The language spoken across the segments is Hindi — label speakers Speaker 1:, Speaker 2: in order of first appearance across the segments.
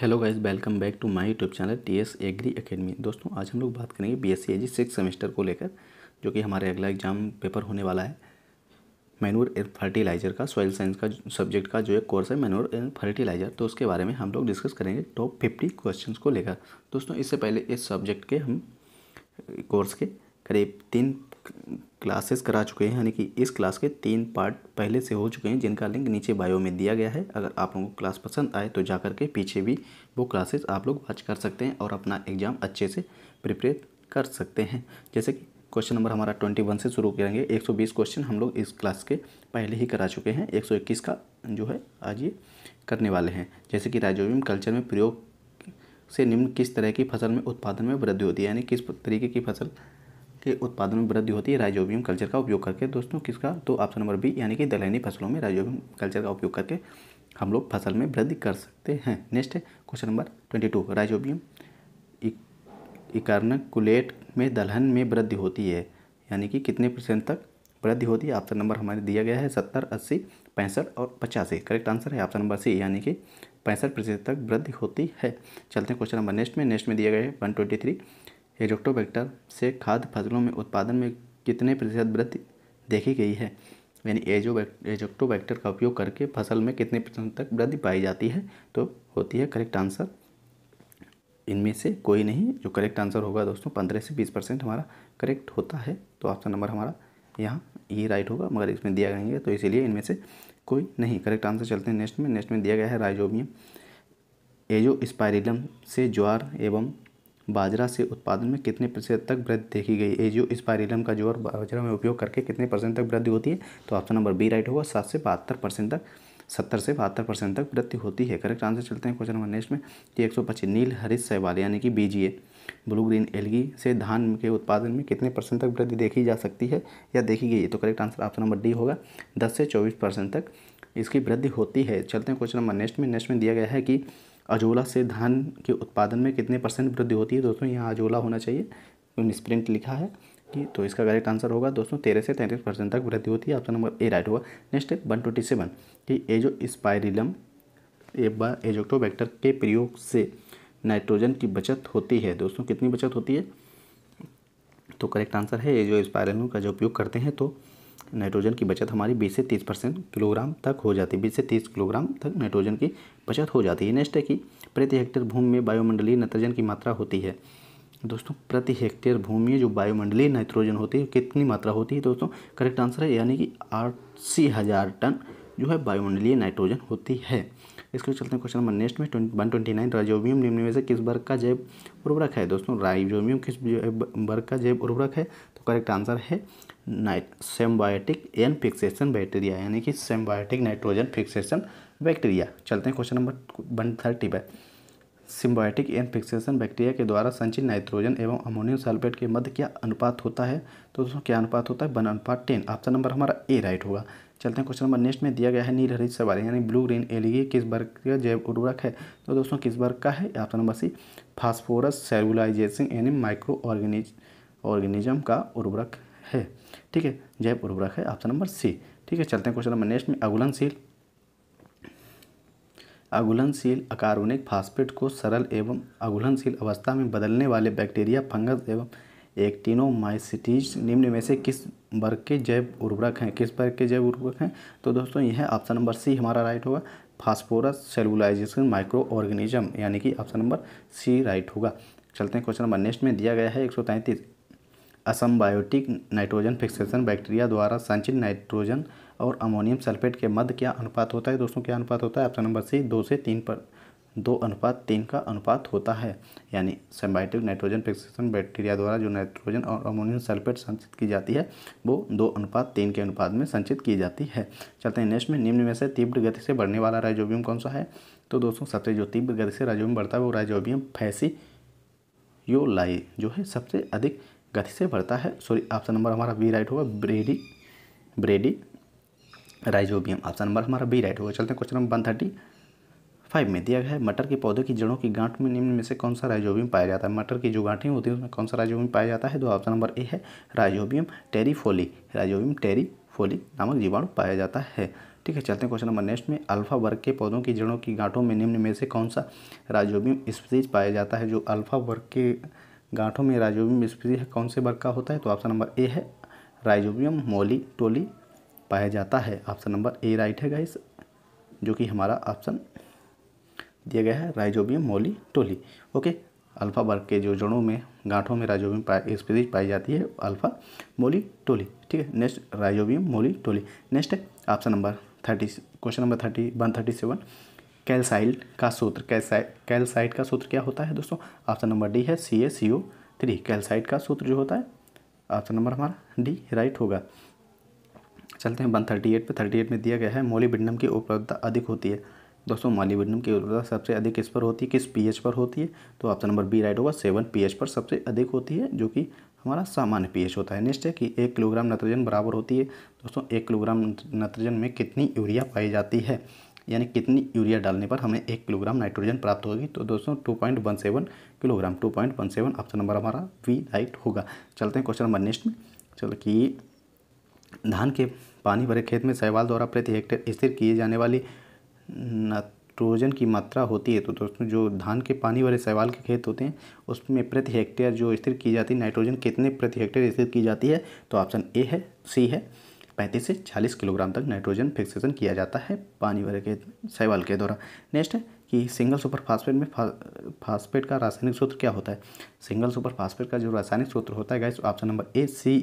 Speaker 1: hello guys welcome back to my YouTube channel T S agri academy दोस्तों आज हम लोग बात करेंगे B S C six semester को लेकर जो कि हमारे अगला एग्जाम पेपर होने वाला है मैनूर एंड फर्टिलाइज़र का सॉइल साइंस का सब्जेक्ट का जो एक कोर्स है मैनूर एंड फर्टिलाइज़र तो उसके बारे में हम लोग डिस्कस करेंगे टॉप फिफ्टी क्वेश्चन को लेकर दोस्तों इससे पहले इस सब्जेक्ट के हम कोर्स के करीब तीन क्लासेस करा चुके हैं यानी कि इस क्लास के तीन पार्ट पहले से हो चुके हैं जिनका लिंक नीचे बायो में दिया गया है अगर आप लोगों को क्लास पसंद आए तो जा कर के पीछे भी वो क्लासेस आप लोग वॉच कर सकते हैं और अपना एग्ज़ाम अच्छे से प्रिपेयर कर सकते हैं जैसे कि क्वेश्चन नंबर हमारा ट्वेंटी वन से शुरू करेंगे एक सौ बीस क्वेश्चन हम लोग इस क्लास के पहले ही करा चुके हैं एक सौ इक्कीस का जो है आज ये करने वाले हैं जैसे कि राजोविम कल्चर में प्रयोग से निम्न किस तरह की फसल में उत्पादन में वृद्धि होती है यानी किस तरीके की फसल के उत्पादन में वृद्धि होती है राइजोबियम कल्चर का उपयोग करके दोस्तों किसका तो ऑप्शन नंबर बी यानी कि दलहनी फसलों में राइजोबियम कल्चर का उपयोग करके हम लोग फसल में वृद्धि कर सकते हैं next question number twenty two rhizobium इकारनकुलेट में दलहन में वृद्धि होती है यानी कि कितने परसेंट तक वृद्धि होती है ऑप्शन नंबर हमारे दिया गया है सत्तर अस्सी पैंसठ और पचासी करेक्ट आंसर है ऑप्शन नंबर सी यानी कि पैंसठ प्रतिशत तक वृद्धि होती है चलते हैं क्वेश्चन नंबर नेक्स्ट में नेक्स्ट में दिया गया है वन ट्वेंटी थ्री हेक्टोबैक्टर से खाद्य फसलों में उत्पादन में कितने प्रतिशत वृद्धि देखी गई है यानी एजोक्टोबैक्टर का उपयोग करके फसल में कितने प्रतिशत तक वृद्धि पाई जाती है तो होती है करेक्ट आंसर इनमें से कोई नहीं जो करेक्ट आंसर होगा दोस्तों पंद्रह से बीस परसेंट हमारा करेक्ट होता है तो ऑप्शन नंबर हमारा यहाँ ये राइट होगा मगर इसमें दिया गया तो इसीलिए इनमें से कोई नहीं करेक्ट आंसर चलते हैं नेक्स्ट में नेक्स्ट में दिया गया है राइजोमियम एजो स्पायरिलम से ज्वार एवं बाजरा से उत्पादन में कितने प्रतिशत तक वृद्धि देखी गई है जो इस पायरेलम का जोर बाजरा में उपयोग करके कितने परसेंट तक वृद्धि होती है तो ऑप्शन नंबर बी राइट होगा सात से बहत्तर परसेंट तक सत्तर से बहत्तर परसेंट तक वृद्धि होती है करेक्ट आंसर चलते हैं क्वेश्चन नंबर नेक्स्ट में कि एक सौ पच्चीस नील हरित सहवाल यानी कि बीजीए ब्लू ग्रीन एलगी से धान के उत्पादन में कितने परसेंट तक वृद्धि देखी जा सकती है या देखी गई है तो correct answer option number D होगा दस से चौबीस परसेंट तक इसकी वृद्धि होती है चलते हैं क्वेश्चन नंबर नेक्स्ट में नेक्स्ट में दिया गया है कि अजोला से धान के उत्पादन में कितने परसेंट वृद्धि होती है दोस्तों यहाँ अजोला होना चाहिए उन्नीस लिखा है कि तो इसका करेक्ट आंसर होगा दोस्तों तेरह से तैंतीस परसेंट तक वृद्धि होती है ऑप्शन नंबर ए राइट होगा नेक्स्ट है वन ट्वेंटी सेवन कि एजो स्पायरिलम वैक्टर के प्रयोग से नाइट्रोजन की बचत होती है दोस्तों कितनी बचत होती है तो करेक्ट आंसर है एजो स्पायरिलम का जो उपयोग करते हैं तो नाइट्रोजन की बचत हमारी बीस से तीस परसेंट किलोग्राम तक हो जाती है बीस से तीस किलोग्राम तक नाइट्रोजन की बचत हो जाती है नेक्स्ट है कि प्रति हेक्टेयर भूमि में वायुमंडलीय नाइट्रोजन की मात्रा होती है दोस्तों प्रति हेक्टेयर भूमि में जो वायुमंडलीय नाइट्रोजन होती है कितनी मात्रा होती है दोस्तों करेक्ट आंसर है यानी कि अस्सी हज़ार टन जो है वायुमंडलीय नाइट्रोजन होती है इसके चलते हैं क्वेश्चन नंबर नेक्स्ट में वन ट्वेंटी नाइन राइजोबियम निम्न में से किस वर्ग का जैव उर्वरक है दोस्तों राइजोबियम किस वर्ग का जैव उर्वरक है तो करेक्ट आंसर है नाइट सेम्बायोटिक एन फिक्सेशन बैक्टीरिया यानी कि सेम्बायोटिक नाइट्रोजन फिक्सेशन बैक्टीरिया चलते हैं क्वेश्चन नंबर वन थर्टी पर सिम्बायोटिक एन फिक्सेशन बैक्टीरिया के द्वारा संचित नाइट्रोजन एवं अमोनियम सल्फेट के मध्य क्या अनुपात होता है तो दोस्तों क्या अनुपात होता है वन अनुपात टेन ऑप्शन नंबर हमारा ए राइट होगा चलते हैं क्वेश्चन नंबर नेक्स्ट में दिया गया है नील हरित सवाल यानी ब्लू ग्रीन एलिए किस वर्ग का जैव उर्वरक है तो दोस्तों किस वर्ग का है option number C phosphorus solubilisation यानी माइक्रो ऑर्गेनिज ऑर्गेनिज्म का उर्वरक है ठीक है जैव उर्वरक है ऑप्शन नंबर सी ठीक है चलते हैं क्वेश्चन नंबर नेक्स्ट में अगुलनशील अगुलनशील अकार्बनिक फास्फेट को सरल एवं अगुलनशील अवस्था में बदलने वाले बैक्टीरिया फंगस एवं माइसिटीज निम्न में से किस वर्ग के जैव उर्वरक हैं किस वर्ग के जैव उर्वरक हैं तो दोस्तों यह ऑप्शन नंबर सी हमारा राइट होगा फास्फोरस सेलुलाइजेशन माइक्रो ऑर्गेनिज्म यानी कि ऑप्शन नंबर सी राइट होगा चलते हैं क्वेश्चन नंबर नेक्स्ट में दिया गया है एक सौ तैंतीस नाइट्रोजन फिक्सेशन बैक्टीरिया द्वारा संचित नाइट्रोजन और अमोनियम सल्फेट के मध्य क्या अनुपात होता है दोस्तों क्या अनुपात होता है ऑप्शन नंबर सी दो से तीन पर दो अनुपात तीन का अनुपात होता है यानी सेम्बाइटिक नाइट्रोजन फिक्सेशन बैक्टीरिया द्वारा जो नाइट्रोजन और अमोनियम सल्फेट संचित की जाती है वो दो अनुपात तीन के अनुपात में संचित की जाती है चलते हैं नेक्स्ट में निम्न में से तीव्र गति से बढ़ने वाला राइजोबियम कौन सा है तो दोस्तों सबसे जो तीव्र गति से राइजोबियम बढ़ता है वो राइजोबियम फैसी लाई जो है सबसे अधिक गति से बढ़ता है सॉरी ऑप्शन नंबर हमारा बी राइट होगा brady bradyrhizobium option number हमारा बी राइट होगा चलते हैं question number one thirty five में दिया गया है मटर के पौधे की जड़ों की गांठ में निम्न में से कौन सा राइजोबियम पाया जाता है मटर की जो गांठें होती हैं उसमें कौन सा राइजोबियम पाया जाता है तो ऑप्शन नंबर ए है राइजोबियम टेरीफोली राइजोबियम टेरीफोली नामक जीवाणु पाया जाता है ठीक है चलते हैं क्वेश्चन नंबर नेक्स्ट में अल्फा वर्ग के पौधों की जड़ों की गांठों में निम्न में से कौन सा राइजोबियम स्पीसीज पाया जाता है जो अल्फा वर्ग के गांठों में राइजोबियम स्पीसीज है कौन से वर्ग का होता है तो ऑप्शन नंबर ए है राइजोबियम मोली टोली पाया जाता है ऑप्शन नंबर ए राइट है गाइस जो कि हमारा ऑप्शन दिया गया है rhizobium meliloti okay alpha वर्ग के जो जड़ों में गांठों में राइजोबियम पाए स्पीसीज पाई जाती है अल्फा मोली टोली ठीक है next rhizobium meliloti next है option number thirty question number thirty one thirty seven calcite का सूत्र कैल्साइट कैल्साइट का सूत्र क्या होता है दोस्तों ऑप्शन नंबर डी है सी ए सी ओ थ्री कैल्साइट का सूत्र जो होता है ऑप्शन नंबर हमारा डी राइट होगा चलते हैं वन थर्टी एट पर थर्टी एट में दिया गया है बिंडम की उपलब्धता अधिक होती है दोस्तों मालिब्डिनम की उर्वरता सबसे अधिक किस पर होती है किस पीएच पर होती है तो ऑप्शन नंबर बी राइट होगा सेवन पीएच पर सबसे अधिक होती है जो कि हमारा सामान्य पीएच होता है नेक्स्ट है कि एक किलोग्राम नाइट्रोजन बराबर होती है दोस्तों एक किलोग्राम नाइट्रोजन में कितनी यूरिया पाई जाती है यानी कितनी यूरिया डालने पर हमें एक किलोग्राम नाइट्रोजन प्राप्त होगी तो दोस्तों two point one seven kilogram two point one seven option number हमारा वी राइट होगा चलते हैं क्वेश्चन नंबर नेक्स्ट में चलो कि धान के पानी भरे खेत में सहवाल द्वारा प्रति हेक्टेयर स्थिर किए जाने वाली नाइट्रोजन की मात्रा होती है तो दोस्तों जो धान के पानी वाले सवाल के खेत होते हैं उसमें प्रति हेक्टेयर जो स्थिर की जाती है नाइट्रोजन कितने प्रति हेक्टेयर स्थिर की जाती है तो ऑप्शन ए है सी है पैंतीस से चालीस किलोग्राम तक नाइट्रोजन फिक्सेशन किया जाता है पानी वाले के सवाल के दौरान नेक्स्ट है कि सिंगल सुपर फास्फेट में फा, फास्फेट का रासायनिक सूत्र क्या होता है सिंगल सुपर फास्फेट का जो रासायनिक सूत्र होता है guys option number A C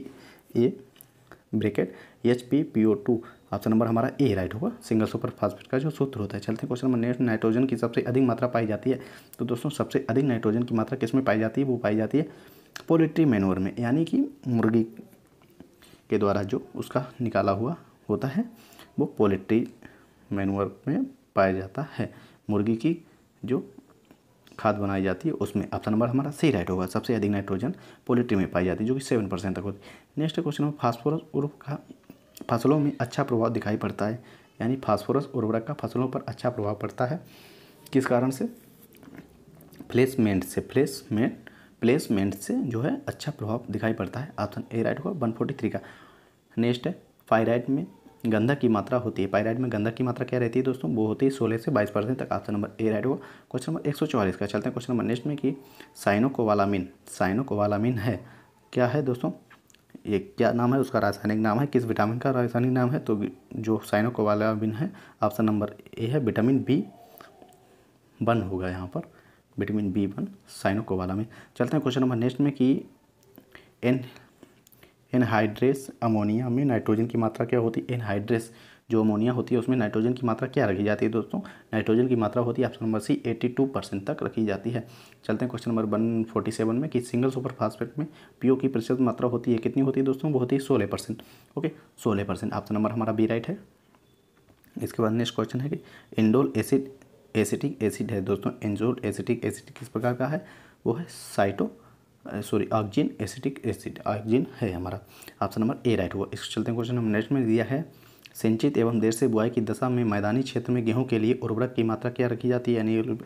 Speaker 1: A bracket H P P O two option number हमारा ए राइट होगा सिंगल सुपर फास्फेट का जो सूत्र होता है चलते हैं क्वेश्चन नंबर नाइट्रोजन की सबसे अधिक मात्रा पाई जाती है तो दोस्तों सबसे अधिक नाइट्रोजन की मात्रा किस में पाई जाती है वो पाई जाती है पोलिट्री मेनोर में यानी कि मुर्गी के द्वारा जो उसका निकाला हुआ होता है वो पोलिट्री मैनवर में पाया जाता है मुर्गी की जो खाद बनाई जाती है उसमें ऑप्शन नंबर हमारा सही राइट होगा सबसे अधिक नाइट्रोजन पोलिट्री में पाई जाती है जो कि सेवन परसेंट तक होती है नेक्स्ट क्वेश्चन में फास्फोरस उर्वरक का फसलों में अच्छा प्रभाव दिखाई पड़ता है यानी फास्फोरस उर्वरक का फसलों पर अच्छा प्रभाव पड़ता है किस कारण से प्लेसमेंट से प्लेसमेंट प्लेसमेंट से जो है अच्छा प्रभाव दिखाई पड़ता है ऑप्शन ए राइट होगा वन फोर्टी थ्री का नेक्स्ट है फाइराइड में गंधक की मात्रा होती है पायराइड में गंधक की मात्रा क्या रहती है दोस्तों वो होती है सोलह से बाईस परसेंट तक ऑप्शन नंबर ए राइट होगा क्वेश्चन नंबर एक सौ चौवालीस का चलते हैं क्वेश्चन नंबर नेक्स्ट में कि साइनोकोवालामिन साइनोकोवालामिन है क्या है दोस्तों ये क्या नाम है उसका रासायनिक नाम है किस विटामिन का रासायनिक नाम है तो जो साइनोकोवालामिन है ऑप्शन नंबर ए है विटामिन बी वन होगा यहाँ पर विटामिन बी वन साइनोकोवालामिन चलते हैं क्वेश्चन नंबर नेक्स्ट में कि एन एनहाइड्रेस अमोनिया में नाइट्रोजन की मात्रा क्या होती है एनहाइड्रेस जो अमोनिया होती है उसमें नाइट्रोजन की मात्रा क्या रखी जाती है दोस्तों नाइट्रोजन की मात्रा होती है ऑप्शन नंबर सी 82 परसेंट तक रखी जाती है चलते हैं question number one forty seven में कि सिंगल सुपर फास्फेट में पीओ की प्रतिशत मात्रा होती है कितनी होती है दोस्तों वो होती है सोलह परसेंट ओके सोलह परसेंट ऑप्शन नंबर हमारा बी राइट है इसके बाद नेक्स्ट क्वेश्चन है कि इंडोल एसिड एसिटिक एसिड है दोस्तों एंजोल एसिटिक एसिड किस प्रकार का है वो है cyto sorry auxin acetic acid auxin है हमारा ऑप्शन नंबर ए राइट हुआ इसको चलते हैं क्वेश्चन हम नेक्स्ट में दिया है सिंचित एवं देर से बुआई की दशा में मैदानी क्षेत्र में गेहूं के लिए उर्वरक की मात्रा क्या रखी जाती है यानी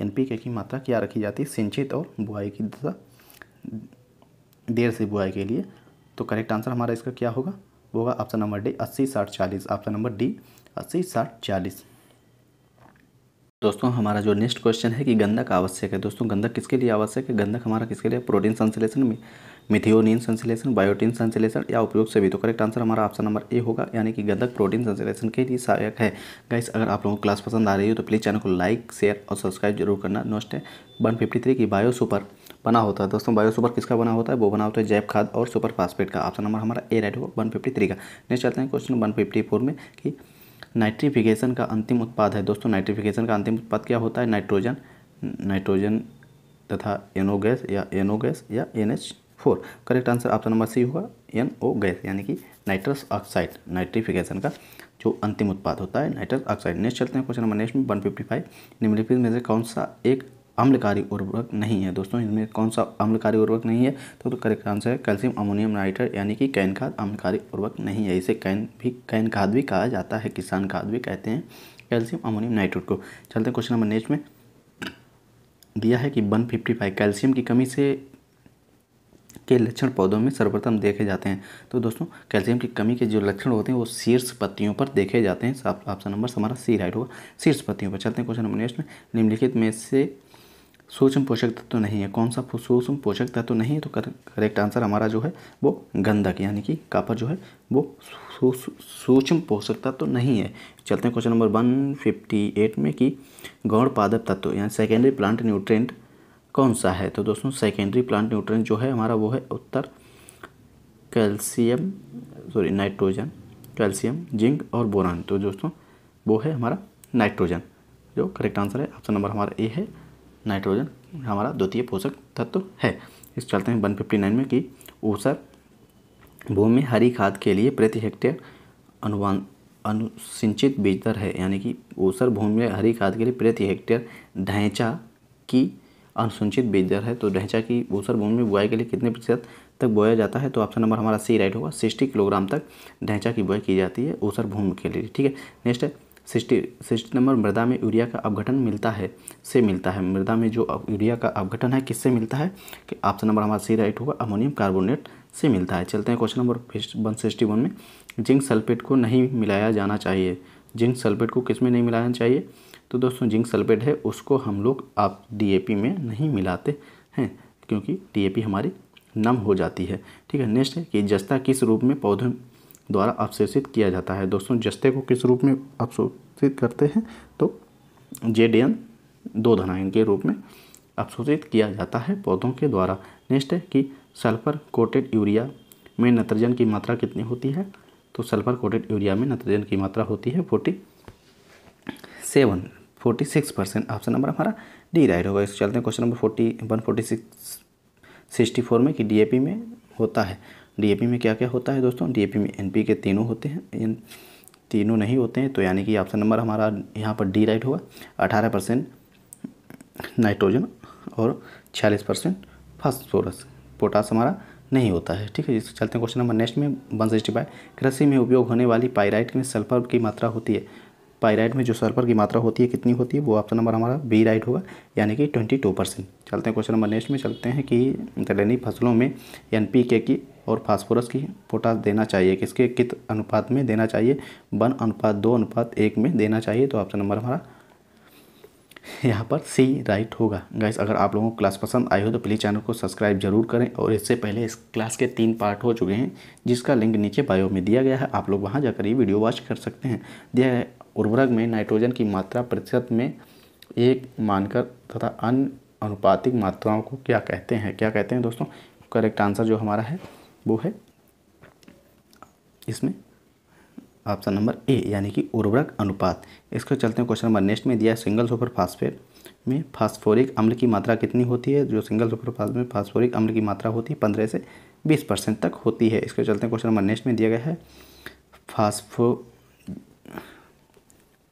Speaker 1: एन पी की मात्रा क्या रखी जाती है सिंचित और बुआई की दशा देर से बुआई के लिए तो करेक्ट आंसर हमारा इसका क्या होगा होगा ऑप्शन नंबर डी अस्सी साठ चालीस ऑप्शन नंबर डी अस्सी साठ चालीस दोस्तों हमारा जो नेक्स्ट क्वेश्चन है कि गंधक आवश्यक है दोस्तों गंधक किसके लिए आवश्यक है गंधक हमारा किसके लिए प्रोटीन संश्लेषण में मिथियोनिन संश्लेषण बायोटीन संश्लेषण या उपयोग से भी तो करेक्ट आंसर हमारा ऑप्शन नंबर ए होगा यानी कि गंधक प्रोटीन संश्लेषण के लिए सहायक है गाइस अगर आप लोगों को क्लास पसंद आ रही हो तो प्लीज़ चैनल को लाइक शेयर और सब्सक्राइब जरूर करना नोस्ट है वन फिफ्टी थ्री की बायो सुपर बना होता है दोस्तों बायो सुपर किसका बना होता है वो बना होता है जैव खाद और सुपर फास्फेट का ऑप्शन नंबर हमारा ए राइट होगा वन फिफ्टी थ्री का नेक्स्ट चलते हैं क्वेश्चन वन फिफ्टी फोर में कि नाइट्रीफिकेशन का अंतिम उत्पाद है दोस्तों नाइट्रिफिकेशन का अंतिम उत्पाद क्या होता है नाइट्रोजन नाइट्रोजन तथा एनओ गैस या एनओ गैस या N H four correct answer option number C होगा एन ओ गैस यानी कि नाइट्रस ऑक्साइड नाइट्रीफिकेशन का जो अंतिम उत्पाद होता है नाइट्रस ऑक्साइड नेक्स्ट चलते हैं क्वेश्चन नंबर नेक्स्ट में वन फिफ्टी फाइव निम्नलिखित में से कौन सा एक अम्लकारी उर्वरक नहीं है दोस्तों इनमें कौन सा अम्लकारी उर्वरक नहीं है तो, तो करेक्ट आंसर है कैल्शियम अमोनियम नाइट्रेट यानी कि कैन खाद अम्लकारी उर्वरक नहीं है इसे कैन भी कैन खाद भी कहा जाता है किसान खाद भी कहते हैं कैल्शियम अमोनियम नाइट्रेट को चलते क्वेश्चन नंबर नेक्स्ट में दिया है कि वन फिफ्टी फाइव कैल्शियम की कमी से के लक्षण पौधों में सर्वप्रथम देखे जाते हैं तो दोस्तों कैल्शियम की कमी के जो लक्षण होते हैं वो शीर्ष पत्तियों पर देखे जाते हैं ऑप्शन नंबर हमारा सी राइट होगा शीर्ष पत्तियों पर चलते हैं क्वेश्चन नंबर नेक्स्ट में निम्नलिखित में से सूक्ष्म पोषक तत्व तो नहीं है कौन सा सूक्ष्म पोषक तत्व तो नहीं है तो करेक्ट आंसर हमारा जो है वो गंधक यानी कि कापर जो है वो सूक्ष्म पोषक तत्व तो नहीं है चलते हैं question number one fifty eight में कि गौड़ पादप तत्व यानी सेकेंडरी प्लांट न्यूट्रेंट कौन सा है तो दोस्तों सेकेंडरी प्लांट न्यूट्रेंट जो है हमारा वो है उत्तर calcium sorry nitrogen calcium zinc और बोरान तो दोस्तों वो है हमारा नाइट्रोजन जो करेक्ट आंसर है ऑप्शन नंबर हमारा ए है नाइट्रोजन हमारा द्वितीय पोषक तत्व है इस चलते हैं 159 में कि ऊसर भूमि में हरी खाद के लिए प्रति हेक्टेयर अनुवान अनुसिंचित बीज दर है यानी कि ऊसर भूमि में हरी खाद के लिए प्रति हेक्टेयर ढैंचा की अनुसिंचित बीज दर है तो ढैंचा की ऊसर भूमि में बुआई के लिए कितने प्रतिशत तक बोया जाता है तो ऑप्शन नंबर हमारा सी राइट होगा सिक्सटी किलोग्राम तक ढैंचा की बुआई की जाती है ऊसर भूमि के लिए ठीक है नेक्स्ट है सिस्टी सिस्टी नंबर मृदा में यूरिया का अवघटन मिलता है से मिलता है मृदा में जो यूरिया का अवघटन है किससे मिलता है कि ऑप्शन नंबर हमारा सी राइट होगा अमोनियम कार्बोनेट से मिलता है चलते हैं question number one sixty one में जिंक सल्फेट को नहीं मिलाया जाना चाहिए जिंक सल्फेट को किस में नहीं मिलाना चाहिए तो दोस्तों जिंक सल्फेट है उसको हम लोग आप डी में नहीं मिलाते हैं क्योंकि डी हमारी नम हो जाती है ठीक है नेक्स्ट है कि जस्ता किस रूप में पौधों द्वारा अवशोषित किया जाता है दोस्तों जस्ते को किस रूप में अवशोषित करते हैं तो जेडियन दो धनायन के रूप में अवशोषित किया जाता है पौधों के द्वारा नेक्स्ट है कि सल्फर कोटेड यूरिया में नत्रजन की मात्रा कितनी होती है तो सल्फर कोटेड यूरिया में नत्रजन की मात्रा होती है forty seven forty six percent option number हमारा डी राइट होगा इस चलते हैं question number forty one forty six sixty four में कि डीएपी में होता है डीएपी में क्या क्या होता है दोस्तों डीएपी में एनपी के तीनों होते हैं तीनों नहीं होते हैं तो यानी कि ऑप्शन नंबर हमारा यहाँ पर डी राइट होगा अठारह परसेंट नाइट्रोजन और छियालीस परसेंट फास्फोरस पोटास हमारा नहीं होता है ठीक है इसको चलते हैं क्वेश्चन नंबर नेक्स्ट में वन सिक्सटी फाइव कृषि में उपयोग होने वाली पाइराइट में सल्फर की मात्रा होती है पाइराइड में जो सल्फर की मात्रा होती है कितनी होती है वो ऑप्शन नंबर हमारा बी राइट होगा यानी कि ट्वेंटी टू परसेंट चलते हैं क्वेश्चन नंबर नेक्स्ट में चलते हैं कि दलहनी फसलों में एन पी के की और फास्फोरस की पोटास देना चाहिए किसके कित अनुपात में देना चाहिए वन अनुपात दो अनुपात एक में देना चाहिए तो ऑप्शन नंबर हमारा यहाँ पर सी राइट होगा गाइस अगर आप लोगों को क्लास पसंद आई हो तो प्लीज़ चैनल को सब्सक्राइब जरूर करें और इससे पहले इस क्लास के तीन पार्ट हो चुके हैं जिसका लिंक नीचे बायो में दिया गया है आप लोग वहाँ जाकर ये वीडियो वॉच कर सकते हैं दिया उर्वरक में नाइट्रोजन की मात्रा प्रतिशत में एक मानकर तथा अन्य अनुपातिक मात्राओं को क्या कहते हैं क्या कहते हैं दोस्तों करेक्ट आंसर जो हमारा है वो है इसमें ऑप्शन नंबर ए यानी कि उर्वरक अनुपात इसके चलते हैं क्वेश्चन नंबर नेक्स्ट में दिया है सिंगल सुपर फास्फेट में फास्फोरिक अम्ल की मात्रा कितनी होती है जो सिंगल सुपर फास्फेट में फास्फोरिक अम्ल की मात्रा होती है पंद्रह से बीस परसेंट तक होती है इसके चलते हैं क्वेश्चन नंबर नेक्स्ट में दिया गया है फास्फो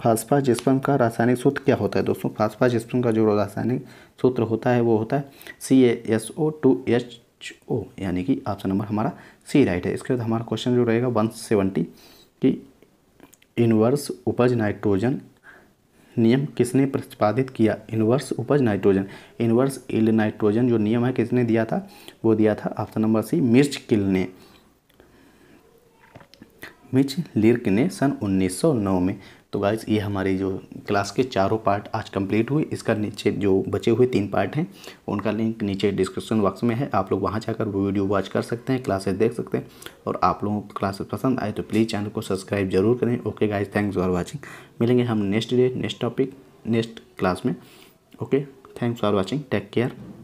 Speaker 1: फास्फा जिसपम का रासायनिक सूत्र क्या होता है दोस्तों फास्फा जिसपम का जो रासायनिक सूत्र होता है वो होता है C S O two H O यानी कि ऑप्शन नंबर हमारा सी राइट है इसके बाद हमारा क्वेश्चन जो रहेगा वन सेवेंटी कि इनवर्स उपज नाइट्रोजन नियम किसने प्रतिपादित किया इनवर्स उपज नाइट्रोजन इनवर्स इल नाइट्रोजन जो नियम है किसने दिया था वो दिया था ऑप्शन नंबर सी मिर्च किल ने मिच लिर्क ने सन 1909 में तो गाइज ये हमारे जो क्लास के चारों पार्ट आज कंप्लीट हुए इसका नीचे जो बचे हुए तीन पार्ट हैं उनका लिंक नीचे डिस्क्रिप्शन बॉक्स में है आप लोग वहाँ जाकर वो वीडियो वॉच कर सकते हैं क्लासेस देख सकते हैं और आप लोगों को क्लासेस पसंद आए तो प्लीज़ चैनल को सब्सक्राइब जरूर करें okay guys thanks for watching मिलेंगे हम next day next topic next class में okay thanks for watching take care